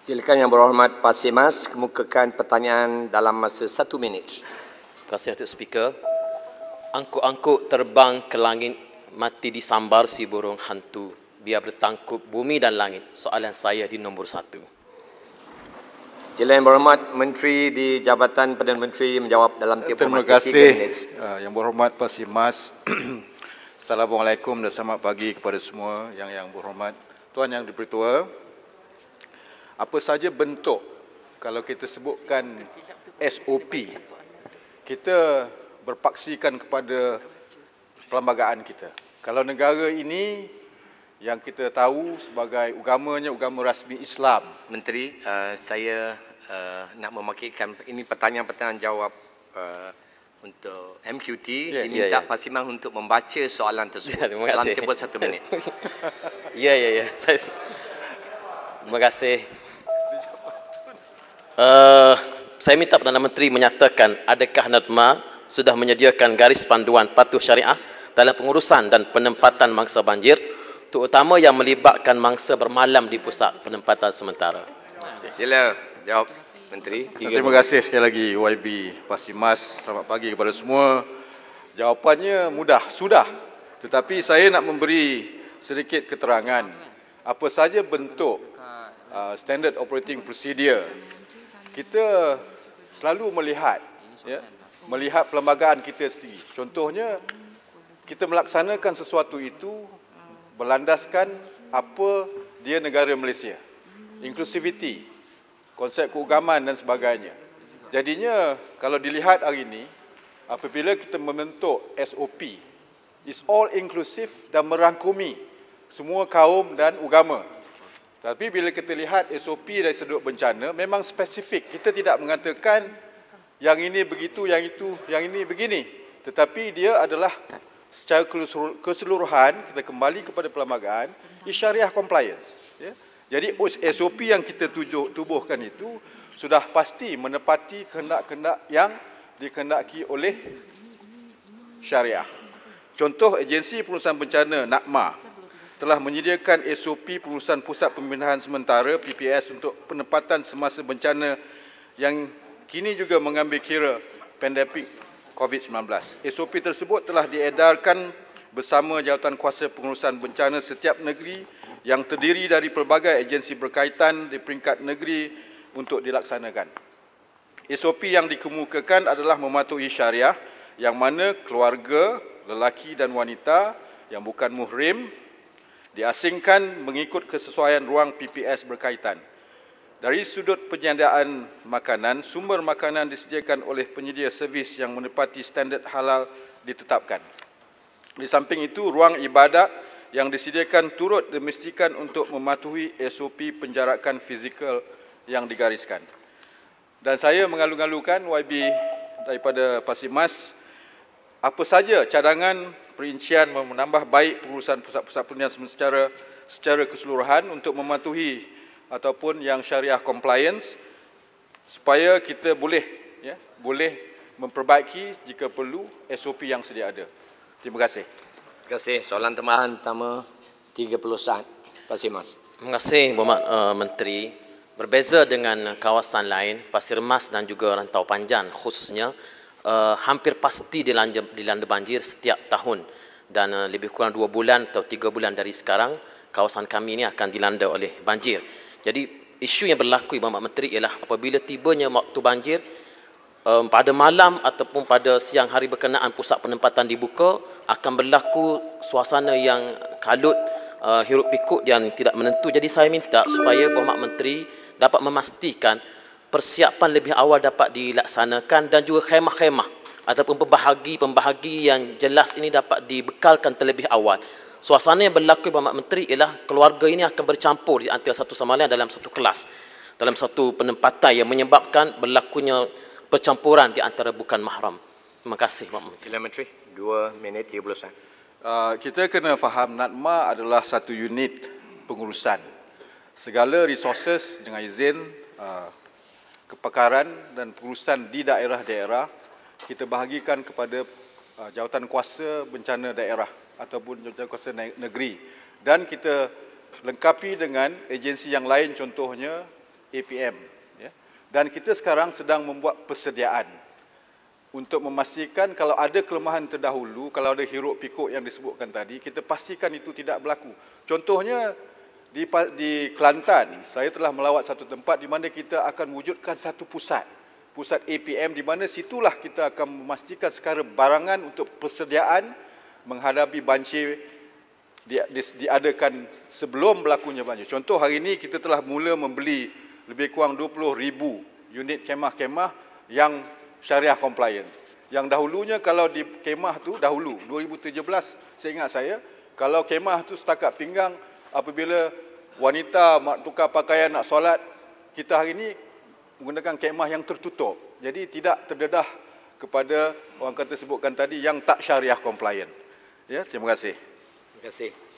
Silakan Yang Berhormat Pak Simas kemukakan pertanyaan dalam masa satu minit. Terima kasih Datuk Speaker. Angkuk-angkuk terbang ke langit mati disambar si burung hantu biar bertangkup bumi dan langit. Soalan saya di nombor satu. Sila Yang Berhormat Menteri di Jabatan Perdana Menteri menjawab dalam tiap masa 3 minit. Terima kasih Yang Berhormat Pak Simas. Assalamualaikum dan selamat pagi kepada semua Yang Yang Berhormat. Tuan Yang Dipertua, apa saja bentuk kalau kita sebutkan SOP kita berpaksikan kepada perlembagaan kita kalau negara ini yang kita tahu sebagai agamanya agama rasmi Islam menteri uh, saya uh, nak memakikan ini pertanyaan-pertanyaan jawab uh, untuk MQT yes. ini tak ya, pasti ya. memang untuk membaca soalan tersebut ya, terima kasih. dalam tempoh satu minit. ya ya ya. Terima kasih uh, saya minta Perdana Menteri menyatakan adakah NADMA sudah menyediakan garis panduan patuh syariah dalam pengurusan dan penempatan mangsa banjir terutama yang melibatkan mangsa bermalam di pusat penempatan sementara. Sila jawab Menteri. Tiga Terima kasih sekali lagi YB Pasimas. Selamat pagi kepada semua. Jawapannya mudah, sudah. Tetapi saya nak memberi sedikit keterangan apa saja bentuk uh, standard operating procedure kita selalu melihat ya, melihat perlembagaan kita sendiri. Contohnya, kita melaksanakan sesuatu itu berlandaskan apa dia negara Malaysia. Inclusivity, konsep keagamaan dan sebagainya. Jadinya, kalau dilihat hari ini, apabila kita membentuk SOP, is all inclusive dan merangkumi semua kaum dan agama. Tapi bila kita lihat SOP dari sudut bencana, memang spesifik. Kita tidak mengatakan yang ini begitu, yang itu, yang ini begini. Tetapi dia adalah secara keseluruhan, kita kembali kepada perlembagaan, isyariah compliance. Ya. Jadi SOP yang kita tujuh, tubuhkan itu sudah pasti menepati kehendak-kehendak yang dikehendaki oleh syariah. Contoh agensi perusahaan bencana, NAKMA telah menyediakan SOP perusahaan Pusat Pembinaan Sementara PPS untuk penempatan semasa bencana yang kini juga mengambil kira pandemik COVID-19. SOP tersebut telah diedarkan bersama jawatan kuasa pengurusan bencana setiap negeri yang terdiri dari pelbagai agensi berkaitan di peringkat negeri untuk dilaksanakan. SOP yang dikemukakan adalah mematuhi syariah yang mana keluarga, lelaki dan wanita yang bukan muhrim diasingkan mengikut kesesuaian ruang PPS berkaitan. Dari sudut penyediaan makanan, sumber makanan disediakan oleh penyedia servis yang menepati standard halal ditetapkan. Di samping itu, ruang ibadat yang disediakan turut dimestikan untuk mematuhi SOP penjarakan fizikal yang digariskan. Dan saya mengalu-alukan YB daripada Pasir Mas apa saja cadangan perincian menambah baik pengurusan pusat-pusat perundian secara secara keseluruhan untuk mematuhi ataupun yang syariah compliance supaya kita boleh ya boleh memperbaiki jika perlu SOP yang sedia ada. Terima kasih. Terima kasih. Soalan tambahan pertama 30 saat. Pasir Mas. Terima kasih Bapak uh, eh, Menteri. Berbeza dengan kawasan lain, Pasir Mas dan juga Rantau Panjang khususnya, uh, hampir pasti dilanda, dilanda banjir setiap tahun dan uh, lebih kurang dua bulan atau tiga bulan dari sekarang kawasan kami ini akan dilanda oleh banjir. Jadi isu yang berlaku Ibu Mak Menteri ialah apabila tibanya waktu banjir um, pada malam ataupun pada siang hari berkenaan pusat penempatan dibuka akan berlaku suasana yang kalut uh, hirup pikuk yang tidak menentu. Jadi saya minta supaya Ibu Mak Menteri dapat memastikan persiapan lebih awal dapat dilaksanakan dan juga khemah-khemah ataupun pembahagi-pembahagi yang jelas ini dapat dibekalkan terlebih awal. Suasana yang berlaku Ibu Ahmad Menteri ialah keluarga ini akan bercampur di antara satu sama lain dalam satu kelas, dalam satu penempatan yang menyebabkan berlakunya percampuran di antara bukan mahram. Terima kasih Ibu Ahmad Menteri. Menteri, dua minit, tiga puluh saat. Uh, kita kena faham NADMA adalah satu unit pengurusan. Segala resources dengan izin uh, kepakaran dan perusahaan di daerah-daerah kita bahagikan kepada uh, jawatan kuasa bencana daerah ataupun jawatan kuasa negeri dan kita lengkapi dengan agensi yang lain contohnya APM ya. dan kita sekarang sedang membuat persediaan untuk memastikan kalau ada kelemahan terdahulu kalau ada hiruk pikuk yang disebutkan tadi kita pastikan itu tidak berlaku contohnya di, di Kelantan, saya telah melawat satu tempat di mana kita akan wujudkan satu pusat. Pusat APM di mana situlah kita akan memastikan sekarang barangan untuk persediaan menghadapi banjir di, di, diadakan sebelum berlakunya banjir. Contoh hari ini kita telah mula membeli lebih kurang ribu unit kemah-kemah yang syariah compliance. Yang dahulunya kalau di kemah tu dahulu 2017 saya ingat saya kalau kemah tu setakat pinggang apabila wanita nak tukar pakaian nak solat kita hari ini menggunakan kemah yang tertutup jadi tidak terdedah kepada orang kata sebutkan tadi yang tak syariah compliant ya terima kasih terima kasih